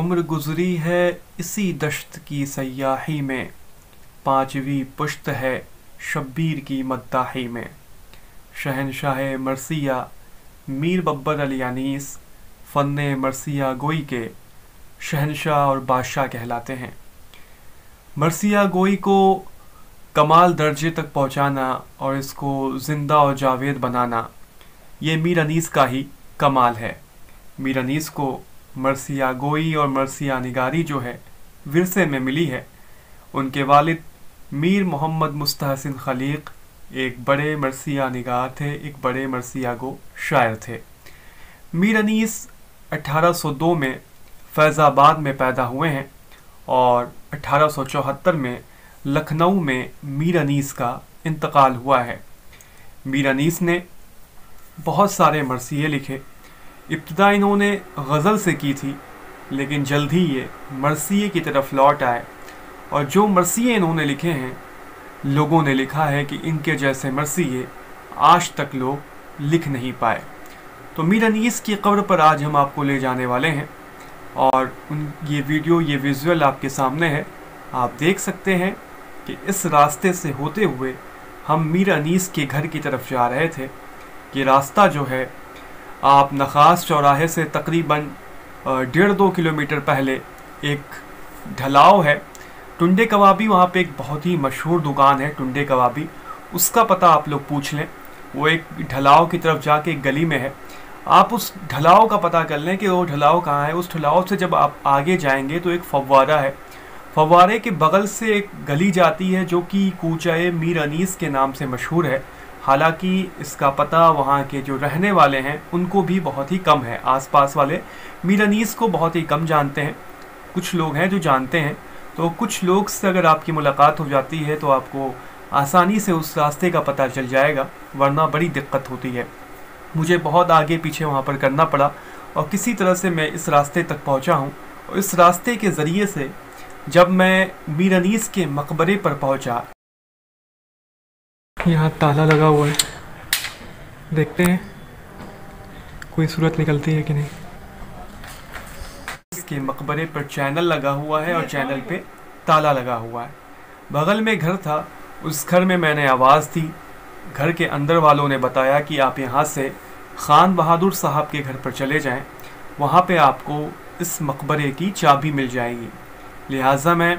उम्र गुजरी है इसी दश्त की सयाही में पांचवी पुश्त है शब्बीर की मद्दाही में शहनशाह मरसिया मीर बब्बर अली अनीस फ़न मरसिया गोई के शहनशाह और बादशाह कहलाते हैं मरसिया गोई को कमाल दर्जे तक पहुंचाना और इसको ज़िंदा और जावेद बनाना ये मीर अनीस का ही कमाल है मीर अनीस को मरसिया गोई और मरसिया निगारी जो है विरसे में मिली है उनके वालिद मीर मोहम्मद मुस्तहसिन खलीक एक बड़े मरसिया निगार थे एक बड़े मरसिया गो शायर थे मीर अनीस 1802 में फैज़ाबाद में पैदा हुए हैं और 1874 में लखनऊ में मीर अनीस का इंतकाल हुआ है मीर अनीस ने बहुत सारे मरसिए लिखे इब्तदा इन्होंने गज़ल से की थी लेकिन जल्द ही ये मरसिए की तरफ लौट आए और जो मरसिए इन्होंने लिखे हैं लोगों ने लिखा है कि इनके जैसे मरसिए आज तक लोग लिख नहीं पाए तो मीर अनीस की कब्र पर आज हम आपको ले जाने वाले हैं और उन ये वीडियो ये विजुअल आपके सामने है आप देख सकते हैं कि इस रास्ते से होते हुए हम मीर अनीस के घर की तरफ जा रहे थे ये रास्ता जो है आप नखास चौराहे से तकरीबन डेढ़ दो किलोमीटर पहले एक ढलाव है टुंडे कबाबी वहाँ पे एक बहुत ही मशहूर दुकान है टुंडे कबाबी उसका पता आप लोग पूछ लें वो एक ढलाव की तरफ जाके एक गली में है आप उस ढलाव का पता कर लें कि वो ढलाव कहाँ है उस ढलाव से जब आप आगे जाएंगे तो एक फव्वारा है फव्वारे के बगल से एक गली जाती है जो कि कूचाए मीर अनीस के नाम से मशहूर है हालांकि इसका पता वहाँ के जो रहने वाले हैं उनको भी बहुत ही कम है आसपास वाले मीरानीस को बहुत ही कम जानते हैं कुछ लोग हैं जो जानते हैं तो कुछ लोग से अगर आपकी मुलाकात हो जाती है तो आपको आसानी से उस रास्ते का पता चल जाएगा वरना बड़ी दिक्कत होती है मुझे बहुत आगे पीछे वहाँ पर करना पड़ा और किसी तरह से मैं इस रास्ते तक पहुँचा हूँ और इस रास्ते के ज़रिए से जब मैं मीरनीस के मकबरे पर पहुँचा यहाँ ताला लगा हुआ है देखते हैं कोई सूरत निकलती है कि नहीं इसके मकबरे पर चैनल लगा हुआ है और चैनल पे ताला लगा हुआ है बगल में घर था उस घर में मैंने आवाज़ दी घर के अंदर वालों ने बताया कि आप यहाँ से ख़ान बहादुर साहब के घर पर चले जाएं वहाँ पे आपको इस मकबरे की चाबी मिल जाएगी लिहाजा मैं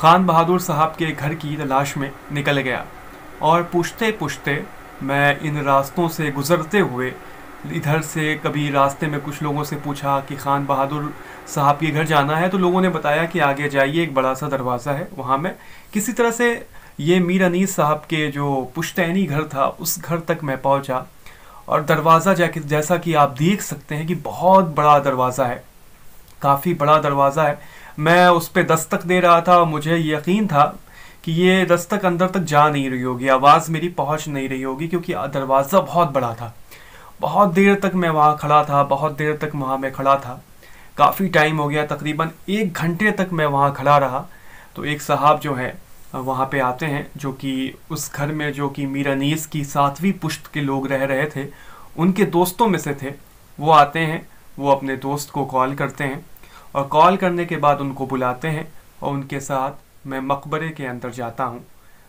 ख़ान बहादुर साहब के घर की तलाश में निकल गया और पूछते पूछते मैं इन रास्तों से गुज़रते हुए इधर से कभी रास्ते में कुछ लोगों से पूछा कि खान बहादुर साहब के घर जाना है तो लोगों ने बताया कि आगे जाइए एक बड़ा सा दरवाज़ा है वहाँ में किसी तरह से ये मीर अनीस साहब के जो पुश्तैनी घर था उस घर तक मैं पहुँचा और दरवाज़ा जाके जैसा कि आप देख सकते हैं कि बहुत बड़ा दरवाज़ा है काफ़ी बड़ा दरवाज़ा है मैं उस पर दस्तक दे रहा था मुझे यकीन था कि ये रस तक अंदर तक जा नहीं रही होगी आवाज़ मेरी पहुंच नहीं रही होगी क्योंकि दरवाज़ा बहुत बड़ा था बहुत देर तक मैं वहाँ खड़ा था बहुत देर तक वहाँ मैं खड़ा था काफ़ी टाइम हो गया तकरीबन एक घंटे तक मैं वहाँ खड़ा रहा तो एक साहब जो है वहाँ पे आते हैं जो कि उस घर में जो कि मीरा नीस की सातवीं पुश्त के लोग रह रहे थे उनके दोस्तों में से थे वो आते हैं वो अपने दोस्त को कॉल करते हैं और कॉल करने के बाद उनको बुलाते हैं और उनके साथ मैं मकबरे के अंदर जाता हूँ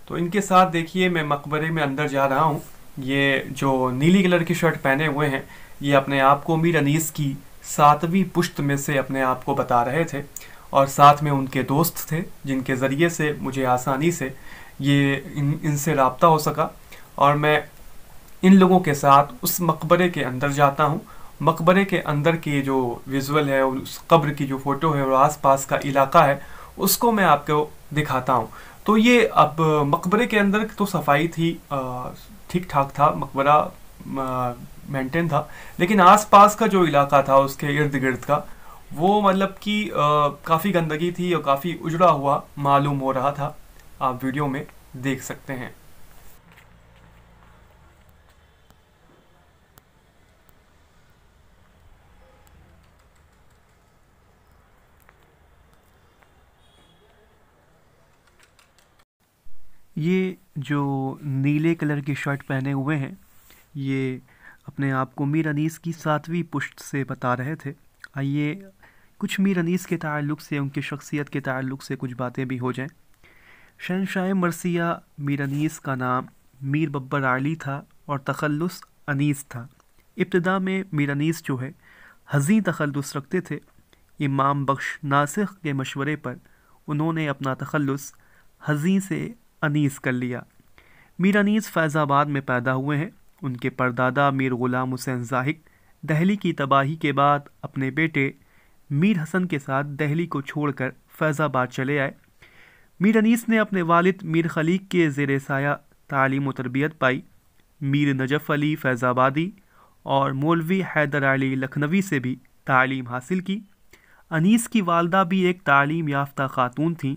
तो इनके साथ देखिए मैं मकबरे में अंदर जा रहा हूँ ये जो नीली कलर की शर्ट पहने हुए हैं ये अपने आप को मीर अनीस की सातवीं पुश्त में से अपने आप को बता रहे थे और साथ में उनके दोस्त थे जिनके ज़रिए से मुझे आसानी से ये इन इनसे रबता हो सका और मैं इन लोगों के साथ उस मकबरे के अंदर जाता हूँ मकबरे के अंदर की जो विजुअल है उस कब्र की जो फ़ोटो है और आसपास का इलाका है उसको मैं आपको दिखाता हूँ तो ये अब मकबरे के अंदर तो सफाई थी ठीक ठाक था मकबरा मेंटेन था लेकिन आसपास का जो इलाका था उसके इर्द गिर्द का वो मतलब कि काफ़ी गंदगी थी और काफ़ी उजड़ा हुआ मालूम हो रहा था आप वीडियो में देख सकते हैं ये जो नीले कलर की शर्ट पहने हुए हैं ये अपने आप को मीर अनीस की सातवीं पुश्त से बता रहे थे आइए कुछ मीर अनीस के ताल्लुक से उनकी शख्सियत के ताल्लुक से कुछ बातें भी हो जाएं शहनशाह मरसिया मीर अनीस का नाम मीर बब्बर आली था और तखलस अनीस था इब्तदा में मीर अनीस जो है हज़ी तखलस रखते थे इमाम बख्श नासिक के मशवरे पर उन्होंने अपना तखलस हज़ी से अनीस कर लिया मीर अनीस फैज़ाबाद में पैदा हुए हैं उनके परदादा मीर ग़ुलाम हुसैन जाहिक दहली की तबाही के बाद अपने बेटे मीर हसन के साथ दहली को छोड़कर फैज़ाबाद चले आए मीर अनीस ने अपने वालिद मीर खलीक के जेर साया तालीम तरबियत पाई मीर नजफ़ अली फैज़ाबादी और मौलवी हैदर अली लखनवी से भी तालीम हासिल की अनीस की वालदा भी एक तालीम याफ्ता खातून थी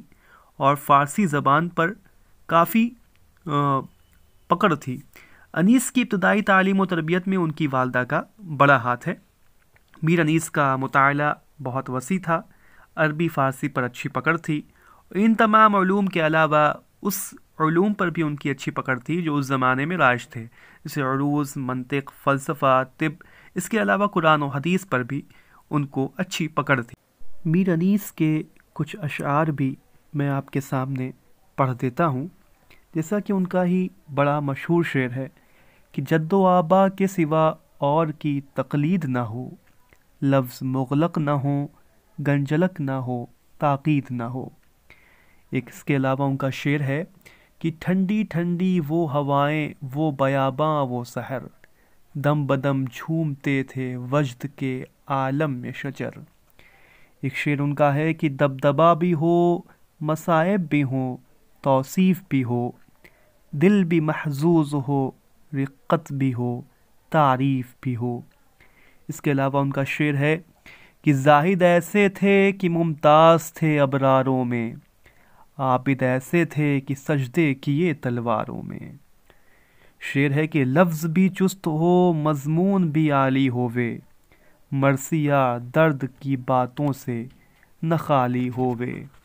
और फ़ारसी ज़बान पर काफ़ी पकड़ थी अनीस की इब्तदाई तालीम और तरबियत में उनकी वालदा का बड़ा हाथ है मीर अनीस का मुताल बहुत वसी था अरबी फ़ारसी पर अच्छी पकड़ थी इन तमाम ूम के अलावा उस ूम पर भी उनकी अच्छी पकड़ थी जो उस ज़माने में राज थे जैसे अरूज़ मनतिक फ़लसफ़ा तिब इसके अलावा कुरान और हदीस पर भी उनको अच्छी पकड़ थी मीर अनीस के कुछ अशार भी मैं आपके सामने पढ़ देता हूँ जैसा कि उनका ही बड़ा मशहूर शेर है कि जद्दो आबा के सिवा और की तकलीद ना हो लफ्ज़ मुगलक ना हो गंजलक ना हो ताक़ीद ना हो एक इसके अलावा उनका शेर है कि ठंडी ठंडी वो हवाएं वो बयाबाँ वो सहर दम बदम झूमते थे वजद के आलम में शजर एक शेर उनका है कि दबदबा भी हो मसायब भी हों तोसीफ़ भी हो दिल भी महजूज हो रिक्कत भी हो तारीफ़ भी हो इसके अलावा उनका शेर है कि जाहिद ऐसे थे कि मुमताज़ थे अबरारों में आबिद ऐसे थे कि सजदे किए तलवारों में शेर है कि लफ्ज़ भी चुस्त हो मजमून भी आली होवे मरसिया दर्द की बातों से न खाली होवे